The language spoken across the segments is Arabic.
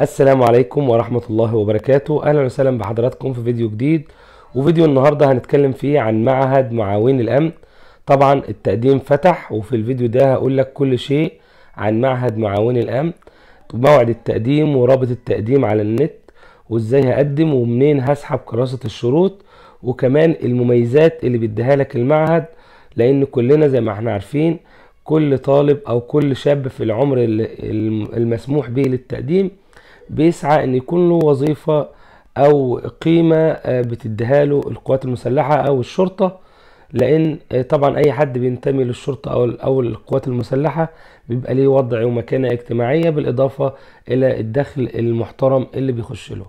السلام عليكم ورحمة الله وبركاته أهلا وسهلا بحضراتكم في فيديو جديد وفيديو النهاردة هنتكلم فيه عن معهد معاون الأمن طبعا التقديم فتح وفي الفيديو ده هقول لك كل شيء عن معهد معاون الأمن موعد التقديم ورابط التقديم على النت وازاي هقدم ومنين هسحب كراسة الشروط وكمان المميزات اللي بيديها لك المعهد لان كلنا زي ما احنا عارفين كل طالب او كل شاب في العمر المسموح به للتقديم بيسعى ان يكون له وظيفة او قيمة آه، بتديها له القوات المسلحة او الشرطة لان آه، طبعا اي حد بينتمي للشرطة او او القوات المسلحة بيبقى ليه وضع ومكانة اجتماعية بالاضافة الى الدخل المحترم اللي بيخش له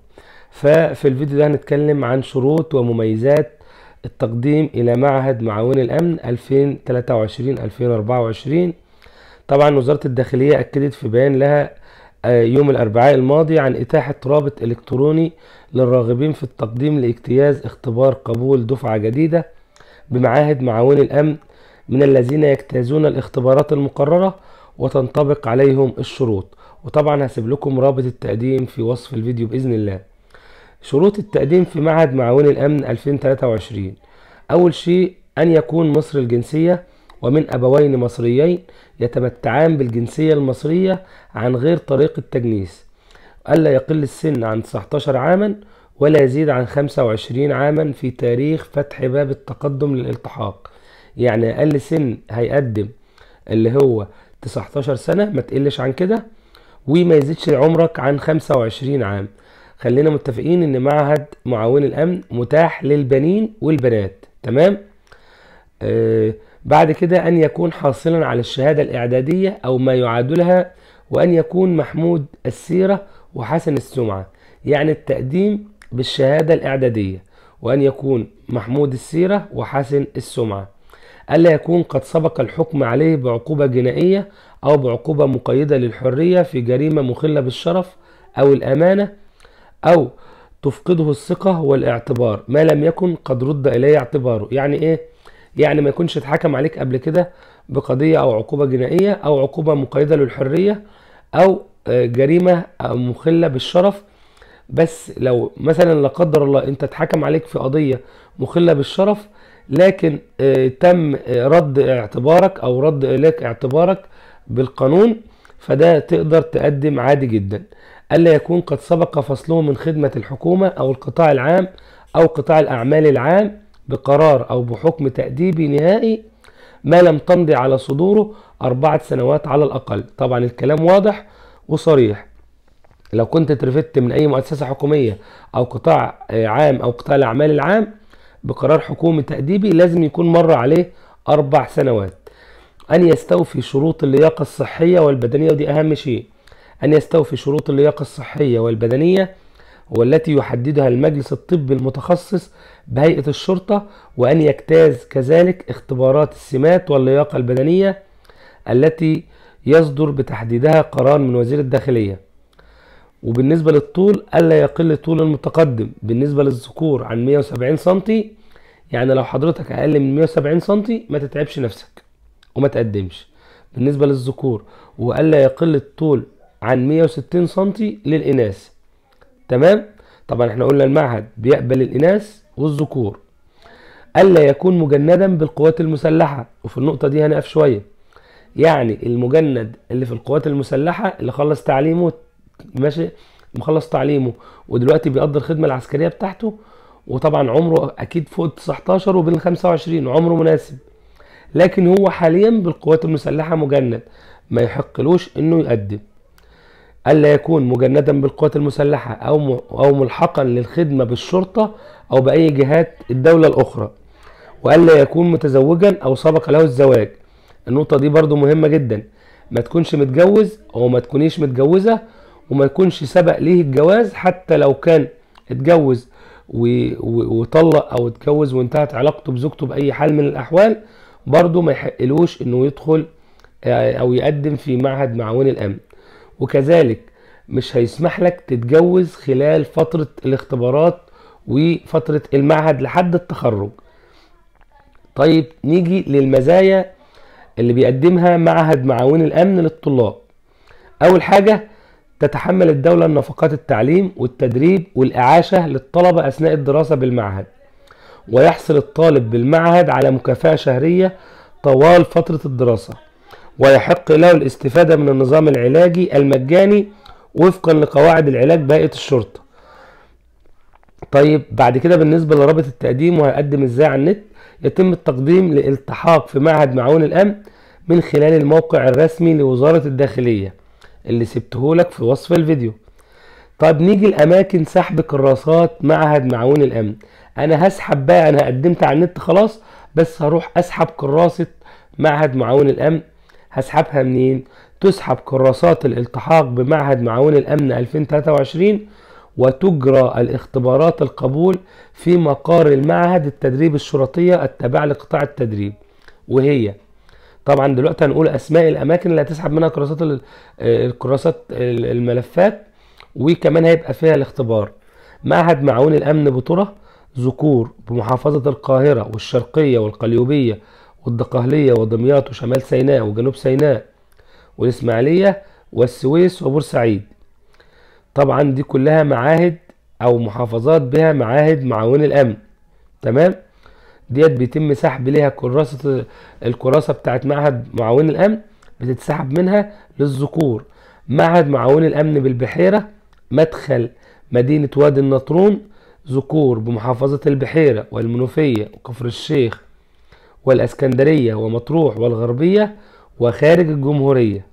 ففي الفيديو ده هنتكلم عن شروط ومميزات التقديم الى معهد معاون الامن 2023 2024 طبعا وزارة الداخلية اكدت في بيان لها آه، يوم الأربعاء الماضي عن إتاحة رابط إلكتروني للراغبين في التقديم لاجتياز اختبار قبول دفعة جديدة بمعاهد معاون الأمن من الذين يجتازون الاختبارات المقررة وتنطبق عليهم الشروط وطبعا هسيب لكم رابط التقديم في وصف الفيديو بإذن الله شروط التقديم في معهد معاون الأمن 2023 أول شيء أن يكون مصر الجنسية ومن أبوين مصريين يتمتعان بالجنسية المصرية عن غير طريق التجنيس ألا يقل السن عن 19 عاما ولا يزيد عن 25 عاما في تاريخ فتح باب التقدم للالتحاق يعني أقل سن هيقدم اللي هو 19 سنة ما تقلش عن كده وما يزيدش عمرك عن 25 عام خلينا متفقين ان معهد معاون الامن متاح للبنين والبنات تمام آه بعد كده أن يكون حاصلا على الشهادة الإعدادية أو ما يعادلها وأن يكون محمود السيرة وحسن السمعة يعني التقديم بالشهادة الإعدادية وأن يكون محمود السيرة وحسن السمعة ألا يكون قد سبق الحكم عليه بعقوبة جنائية أو بعقوبة مقيدة للحرية في جريمة مخلة بالشرف أو الأمانة أو تفقده الثقة والاعتبار ما لم يكن قد رد إليه اعتباره يعني إيه؟ يعني ما يكونش اتحكم عليك قبل كده بقضية أو عقوبة جنائية أو عقوبة مقيدة للحرية أو آه، جريمة مخلة بالشرف بس لو مثلا لا قدر الله أنت اتحكم عليك في قضية مخلة بالشرف لكن آه، تم آه، رد اعتبارك أو رد لك اعتبارك بالقانون فده تقدر تقدم عادي جدا ألا يكون قد سبق فصله من خدمة الحكومة أو القطاع العام أو قطاع الأعمال العام بقرار أو بحكم تأديبي نهائي ما لم تمضي على صدوره أربعة سنوات على الأقل طبعا الكلام واضح وصريح لو كنت اترفدت من أي مؤسسة حكومية أو قطاع آه، عام أو قطاع الأعمال العام بقرار حكومي تأديبي لازم يكون مر عليه أربع سنوات أن يستوفي شروط اللياقة الصحية والبدنية ودي أهم شيء أن يستوفي شروط اللياقة الصحية والبدنية والتي يحددها المجلس الطبي المتخصص بهيئة الشرطة وأن يجتاز كذلك اختبارات السمات واللياقة البدنية التي يصدر بتحديدها قرار من وزير الداخلية وبالنسبة للطول ألا يقل طول المتقدم بالنسبة للذكور عن 170 سنتي يعني لو حضرتك أقل من 170 سنتي ما تتعبش نفسك وما تقدمش بالنسبة للذكور وألا يقل الطول عن 160 سنتي للإناث تمام طبعا احنا قلنا المعهد بيقبل الاناث والذكور الا يكون مجندا بالقوات المسلحه وفي النقطه دي هنقف شويه يعني المجند اللي في القوات المسلحه اللي خلص تعليمه ماشي مخلص تعليمه ودلوقتي بيقضي الخدمه العسكريه بتاعته وطبعا عمره اكيد فوق 19 وبين 25 عمره مناسب لكن هو حاليا بالقوات المسلحه مجند ما يحقلوش انه يقدم ألا يكون مجندا بالقوات المسلحة أو أو ملحقا للخدمة بالشرطة أو بأي جهات الدولة الأخرى وألا يكون متزوجا أو سبق له الزواج النقطة دي برضو مهمة جدا ما تكونش متجوز أو ما تكونيش متجوزة وما يكونش سبق ليه الجواز حتى لو كان اتجوز وطلق أو اتجوز وانتهت علاقته بزوجته بأي حال من الأحوال برضو ما يحقلوش إنه يدخل أو يقدم في معهد معاون الأمن وكذلك مش هيسمح لك تتجوز خلال فترة الاختبارات وفترة المعهد لحد التخرج طيب نيجي للمزايا اللي بيقدمها معهد معاون الأمن للطلاب أول حاجة تتحمل الدولة النفقات التعليم والتدريب والإعاشة للطلبة أثناء الدراسة بالمعهد ويحصل الطالب بالمعهد على مكافأة شهرية طوال فترة الدراسة ويحق له الاستفادة من النظام العلاجي المجاني وفقا لقواعد العلاج بائعة الشرطة طيب بعد كده بالنسبة لرابط التقديم وهيقدم ازاي على النت يتم التقديم لالتحاق في معهد معاون الأمن من خلال الموقع الرسمي لوزارة الداخلية اللي سبتهولك في وصف الفيديو طيب نيجي لأماكن سحب كراسات معهد معاون الأمن أنا هسحب بقى أنا قدمت على النت خلاص بس هروح أسحب كراسة معهد معاون الأمن هسحبها منين تسحب كراسات الالتحاق بمعهد معاون الأمن 2023 وتجرى الاختبارات القبول في مقار المعهد التدريب الشرطية التابع لقطاع التدريب وهي طبعا دلوقتي هنقول اسماء الاماكن اللي هتسحب منها كراسات الكراسات آه، الملفات وكمان هيبقى فيها الاختبار معهد معاون الامن بطرة ذكور بمحافظة القاهرة والشرقية والقليوبية والدقهلية ودمياط وشمال سيناء وجنوب سيناء والإسماعيلية والسويس وبورسعيد طبعا دي كلها معاهد أو محافظات بها معاهد معاون الأمن تمام ديت بيتم سحب ليها كراسة الكراسة بتاعت معهد معاون الأمن بتتسحب منها للذكور معهد معاون الأمن بالبحيرة مدخل مدينة وادي النطرون ذكور بمحافظة البحيرة والمنوفية وكفر الشيخ والاسكندرية ومطروح والغربية وخارج الجمهورية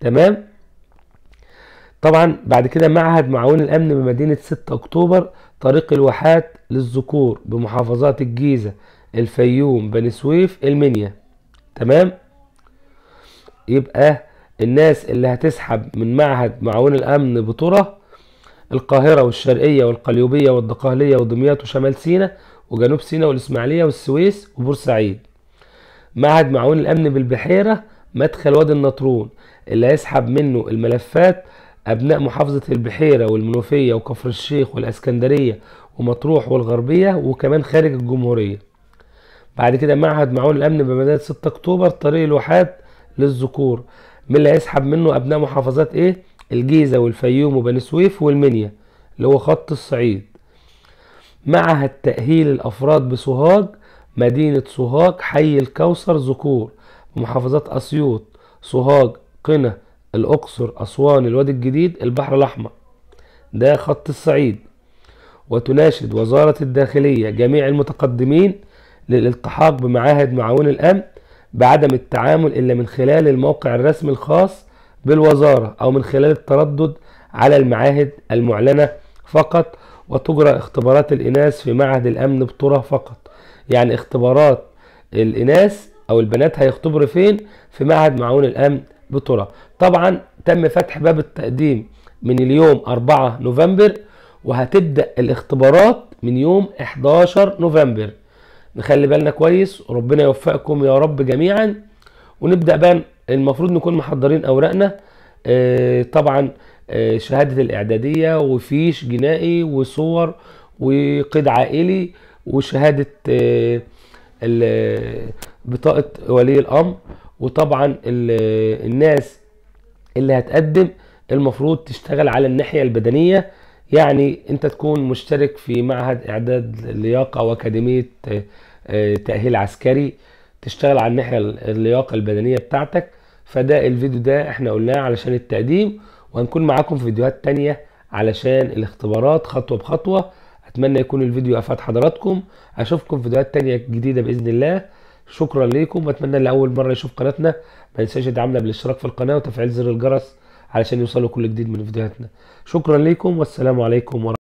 تمام طبعا بعد كده معهد معاون الامن بمدينه 6 اكتوبر طريق الواحات للذكور بمحافظات الجيزه الفيوم بني سويف المنيا تمام يبقى الناس اللي هتسحب من معهد معاون الامن بطرة القاهره والشرقيه والقليوبيه والدقهليه ودمياط وشمال سينا وجنوب سينا والاسماعيليه والسويس وبورسعيد معهد معاون الامن بالبحيره مدخل وادي النطرون اللي هيسحب منه الملفات ابناء محافظه البحيره والمنوفيه وكفر الشيخ والاسكندريه ومطروح والغربيه وكمان خارج الجمهوريه بعد كده معهد معون الامن بمدينه 6 اكتوبر طريق الواحات للذكور من اللي هيسحب منه ابناء محافظات ايه الجيزه والفيوم وبني سويف والمنيا اللي هو خط الصعيد معهد تاهيل الافراد بسوهاج مدينه سوهاج حي الكوثر ذكور محافظات اسيوط سوهاج قنا الأقصر أسوان الوادي الجديد البحر الأحمر ده خط الصعيد وتناشد وزارة الداخلية جميع المتقدمين للالتحاق بمعاهد معاون الأمن بعدم التعامل إلا من خلال الموقع الرسمي الخاص بالوزارة أو من خلال التردد على المعاهد المعلنة فقط وتجرى اختبارات الإناث في معهد الأمن بطرة فقط يعني اختبارات الإناث أو البنات هيختبروا فين في معهد معاون الأمن بطولة طبعا تم فتح باب التقديم من اليوم 4 نوفمبر وهتبدا الاختبارات من يوم 11 نوفمبر نخلي بالنا كويس ربنا يوفقكم يا رب جميعا ونبدا بقى المفروض نكون محضرين اوراقنا آه، طبعا آه، شهاده الاعداديه وفيش جنائي وصور وقيد عائلي وشهاده آه، بطاقه ولي الامر وطبعا الناس اللي هتقدم المفروض تشتغل على الناحية البدنية يعني انت تكون مشترك في معهد اعداد لياقة واكاديمية آه، تأهيل عسكري تشتغل على الناحية اللياقة البدنية بتاعتك فده الفيديو ده احنا قلناه علشان التقديم وهنكون معاكم في فيديوهات تانية علشان الاختبارات خطوة بخطوة اتمنى يكون الفيديو افاد حضراتكم اشوفكم في فيديوهات تانية جديدة باذن الله شكرا ليكم واتمنى لاول مره يشوف قناتنا ما ينساش يدعمنا بالاشتراك في القناه وتفعيل زر الجرس علشان يوصلوا كل جديد من فيديوهاتنا شكرا ليكم والسلام عليكم ورحمه